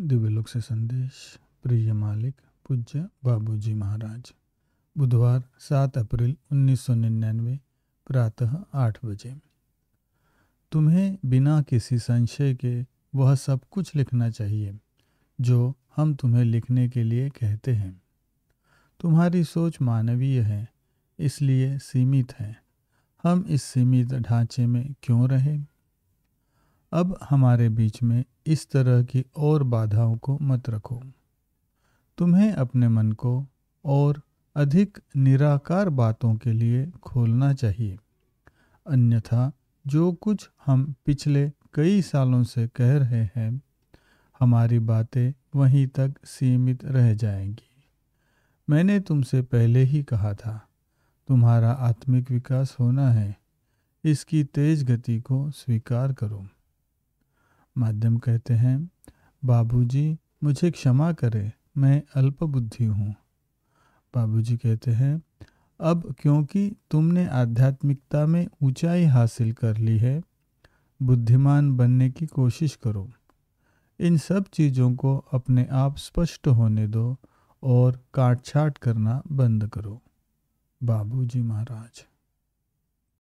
दिव्यलोक से संदेश प्रिय मालिक पूज्य बाबूजी महाराज बुधवार सात अप्रैल 1999 प्रातः आठ बजे तुम्हें बिना किसी संशय के वह सब कुछ लिखना चाहिए जो हम तुम्हें लिखने के लिए कहते हैं तुम्हारी सोच मानवीय है इसलिए सीमित है हम इस सीमित ढांचे में क्यों रहें अब हमारे बीच में इस तरह की और बाधाओं को मत रखो तुम्हें अपने मन को और अधिक निराकार बातों के लिए खोलना चाहिए अन्यथा जो कुछ हम पिछले कई सालों से कह रहे हैं हमारी बातें वहीं तक सीमित रह जाएंगी मैंने तुमसे पहले ही कहा था तुम्हारा आत्मिक विकास होना है इसकी तेज गति को स्वीकार करो माध्यम कहते हैं बाबूजी मुझे क्षमा करें मैं अल्पबुद्धि हूँ बाबूजी कहते हैं अब क्योंकि तुमने आध्यात्मिकता में ऊंचाई हासिल कर ली है बुद्धिमान बनने की कोशिश करो इन सब चीज़ों को अपने आप स्पष्ट होने दो और काट छाट करना बंद करो बाबूजी महाराज